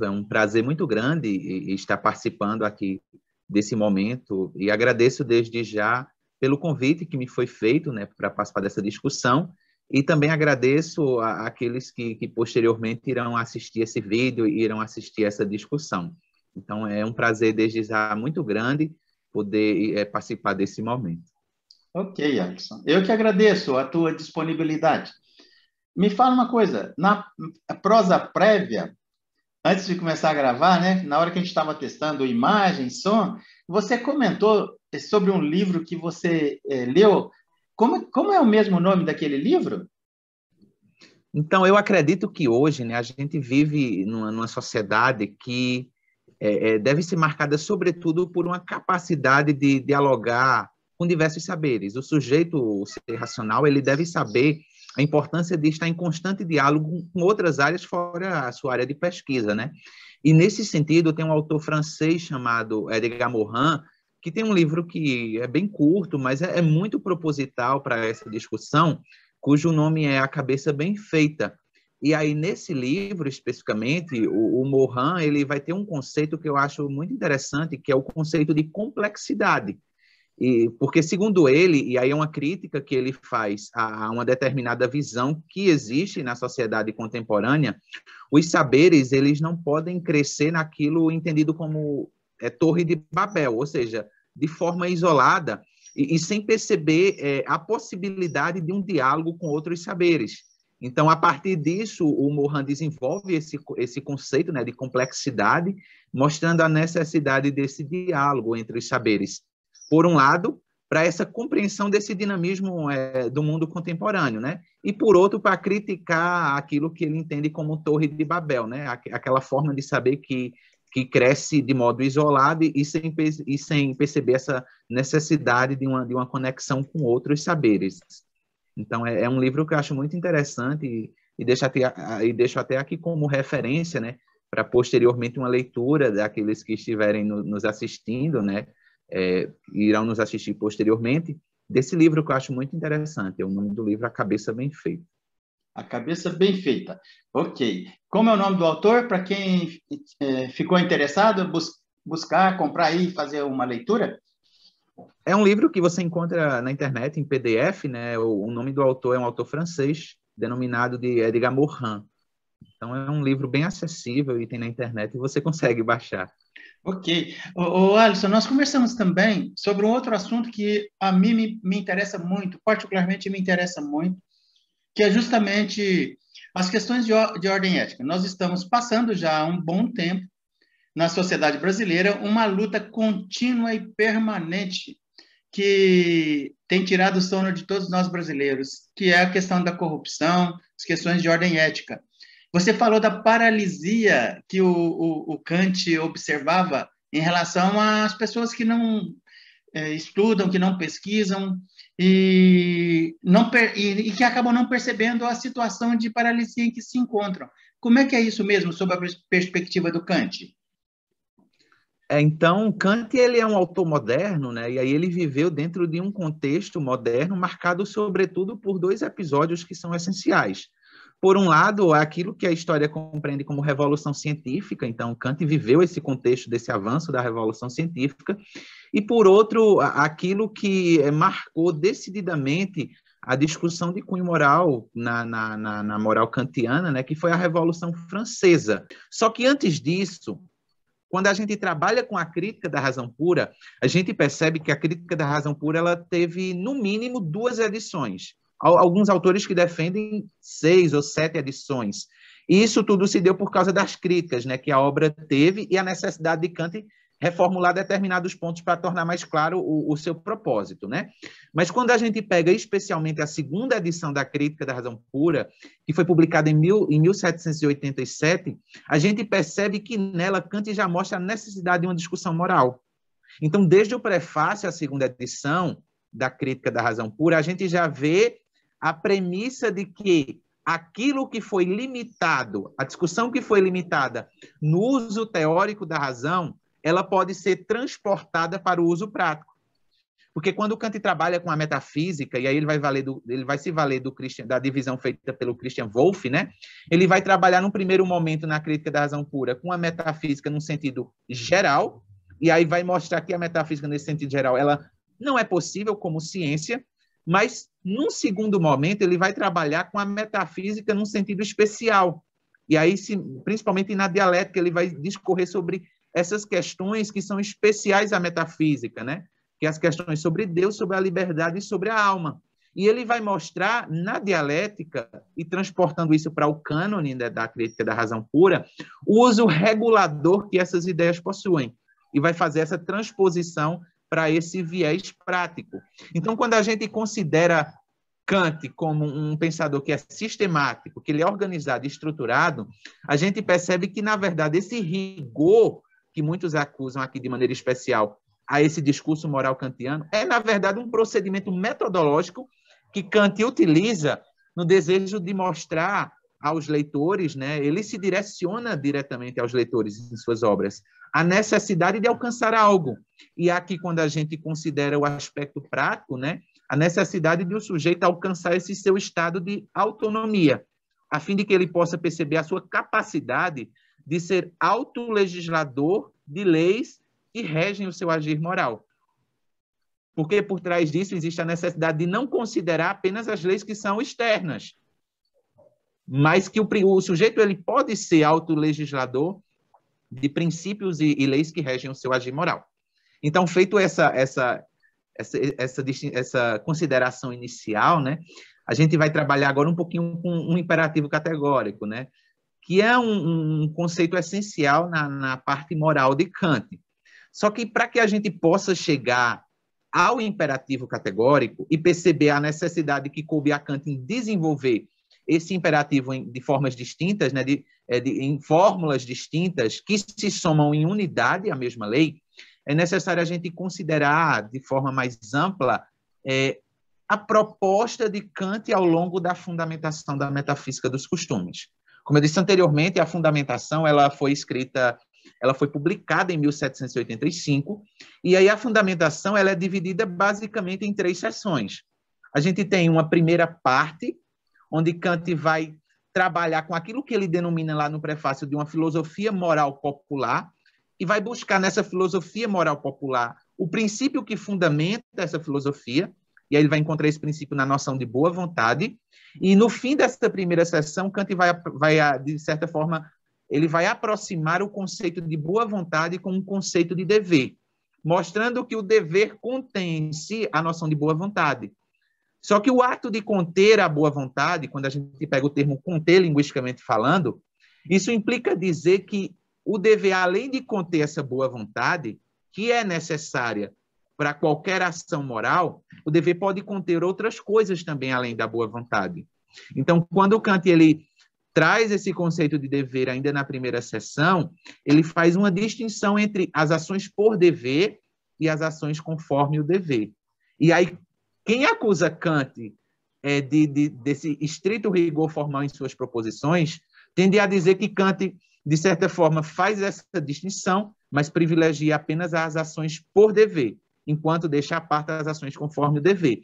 É um prazer muito grande estar participando aqui desse momento e agradeço desde já pelo convite que me foi feito né, para participar dessa discussão e também agradeço àqueles que, que, posteriormente irão assistir esse vídeo e irão assistir essa discussão. Então, é um prazer desde já muito grande poder é, participar desse momento. Ok, Alisson. Eu que agradeço a tua disponibilidade. Me fala uma coisa, na prosa prévia, antes de começar a gravar, né? Na hora que a gente estava testando imagem, som, você comentou sobre um livro que você é, leu. Como, como é o mesmo nome daquele livro? Então, eu acredito que hoje né, a gente vive numa, numa sociedade que é, é deve ser marcada, sobretudo, por uma capacidade de dialogar com diversos saberes. O sujeito, o ser racional, ele deve saber a importância de estar em constante diálogo com outras áreas fora a sua área de pesquisa, né? E nesse sentido, tem um autor francês chamado Edgar Morin, que tem um livro que é bem curto, mas é, é muito proposital para essa discussão, cujo nome é A Cabeça Bem Feita. E aí, nesse livro, especificamente, o, o Morin, ele vai ter um conceito que eu acho muito interessante, que é o conceito de complexidade. E, porque, segundo ele, e aí é uma crítica que ele faz a, a uma determinada visão que existe na sociedade contemporânea, os saberes eles não podem crescer naquilo entendido como é, torre de Babel, ou seja, de forma isolada e, e sem perceber é, a possibilidade de um diálogo com outros saberes. Então, a partir disso, o Mohan desenvolve esse, esse conceito né, de complexidade, mostrando a necessidade desse diálogo entre os saberes por um lado, para essa compreensão desse dinamismo é, do mundo contemporâneo, né? E por outro, para criticar aquilo que ele entende como Torre de Babel, né? Aquela forma de saber que que cresce de modo isolado e sem, e sem perceber essa necessidade de uma, de uma conexão com outros saberes. Então, é, é um livro que eu acho muito interessante e, e, deixo, até, e deixo até aqui como referência, né, para posteriormente uma leitura daqueles que estiverem no, nos assistindo, né, é, irão nos assistir posteriormente, desse livro que eu acho muito interessante. É o nome do livro A Cabeça Bem Feita. A Cabeça Bem Feita. Ok. Como é o nome do autor? Para quem é, ficou interessado, bus buscar, comprar e fazer uma leitura? É um livro que você encontra na internet em PDF, né? O, o nome do autor é um autor francês, denominado de Edgar Morin. Então é um livro bem acessível e tem na internet e você consegue baixar. Ok. O, Alisson, nós conversamos também sobre um outro assunto que a mim me, me, interessa muito, particularmente me interessa muito, que é justamente as questões de, de ordem ética. Nós estamos passando já há um bom tempo na sociedade brasileira uma luta contínua e permanente que tem tirado o sono de todos nós brasileiros, que é a questão da corrupção, as questões de ordem ética. Você falou da paralisia que o, o, o Kant observava em relação às pessoas que não é, estudam, que não pesquisam e, não e, e, que acabam não percebendo a situação de paralisia em que se encontram. Como é que é isso mesmo, sob a perspectiva do Kant? É, então, Kant ele é um autor moderno, né? E aí ele viveu dentro de um contexto moderno marcado sobretudo por dois episódios que são essenciais por um lado, é aquilo que a história compreende como revolução científica, então Kant viveu esse contexto desse avanço da revolução científica, e por outro, aquilo que eh, marcou decididamente a discussão de cunho moral na, na, na, na moral kantiana, né, que foi a Revolução Francesa. Só que antes disso, quando a gente trabalha com a crítica da razão pura, a gente percebe que a crítica da razão pura ela teve, no mínimo, duas edições alguns autores que defendem seis ou sete edições. E isso tudo se deu por causa das críticas né, que a obra teve e a necessidade de Kant reformular determinados pontos para tornar mais claro o, o, seu propósito, né? Mas quando a gente pega especialmente a segunda edição da Crítica da Razão Pura, que foi publicada em, mil, em 1787, a gente percebe que nela Kant já mostra a necessidade de uma discussão moral. Então, desde o prefácio à segunda edição da Crítica da Razão Pura, a gente já vê a premissa de que aquilo que foi limitado, a discussão que foi limitada no uso teórico da razão, ela pode ser transportada para o uso prático. Porque quando o Kant trabalha com a metafísica, e aí ele vai, valer do, ele vai se valer do Christian, da divisão feita pelo Christian Wolff, né? ele vai trabalhar num primeiro momento na crítica da razão pura com a metafísica num sentido geral, e aí vai mostrar que a metafísica nesse sentido geral ela não é possível como ciência, mas, num segundo momento, ele vai trabalhar com a metafísica num sentido especial. E aí, se, principalmente na dialética, ele vai discorrer sobre essas questões que são especiais à metafísica, né? que é as questões sobre Deus, sobre a liberdade e sobre a alma. E ele vai mostrar na dialética, e transportando isso para o cânone né, da crítica da razão pura, o uso regulador que essas ideias possuem. E vai fazer essa transposição para esse viés prático. Então, quando a gente considera Kant como um pensador que é sistemático, que ele é organizado e estruturado, a gente percebe que, na verdade, esse rigor que muitos acusam aqui de maneira especial a esse discurso moral kantiano é, na verdade, um procedimento metodológico que Kant utiliza no desejo de mostrar aos leitores, né? ele se direciona diretamente aos leitores em suas obras, a necessidade de alcançar algo. E aqui, quando a gente considera o aspecto prático, né, a necessidade de o um sujeito alcançar esse seu estado de autonomia, a fim de que ele possa perceber a sua capacidade de ser autolegislador de leis que regem o seu agir moral. Porque por trás disso existe a necessidade de não considerar apenas as leis que são externas, mas que o, o sujeito ele pode ser autolegislador de princípios e, e leis que regem o seu agir moral. Então, feito essa, essa, essa, essa, essa consideração inicial, né, a gente vai trabalhar agora um pouquinho com um imperativo categórico, né, que é um, um conceito essencial na, na parte moral de Kant. Só que para que a gente possa chegar ao imperativo categórico e perceber a necessidade que coube a Kant em desenvolver esse imperativo em, de formas distintas, né, de, é, de, em fórmulas distintas, que se somam em unidade à mesma lei, é necessário a gente considerar de forma mais ampla é, a proposta de Kant ao longo da fundamentação da metafísica dos costumes. Como eu disse anteriormente, a fundamentação ela foi escrita, ela foi publicada em 1785, e aí a fundamentação ela é dividida basicamente em três seções. A gente tem uma primeira parte, onde Kant vai trabalhar com aquilo que ele denomina lá no prefácio de uma filosofia moral popular e vai buscar nessa filosofia moral popular o princípio que fundamenta essa filosofia, e aí ele vai encontrar esse princípio na noção de boa vontade. E no fim dessa primeira sessão, Kant vai, vai ah, de certa forma, ele vai aproximar o conceito de boa vontade com o um conceito de dever, mostrando que o dever contém em si a noção de boa vontade. Só que o ato de conter a boa vontade, quando a gente pega o termo conter linguisticamente falando, isso implica dizer que o dever, além de conter essa boa vontade, que é necessária para qualquer ação moral, o dever pode conter outras coisas também além da boa vontade. Então, quando Kant ele traz esse conceito de dever ainda na primeira sessão, ele faz uma distinção entre as ações por dever e as ações conforme o dever. E aí quem acusa Kant é, de, de, desse estrito rigor formal em suas proposições tende a dizer que Kant, de certa forma, faz essa distinção, mas privilegia apenas as ações por dever, enquanto deixa à parte as ações conforme o dever.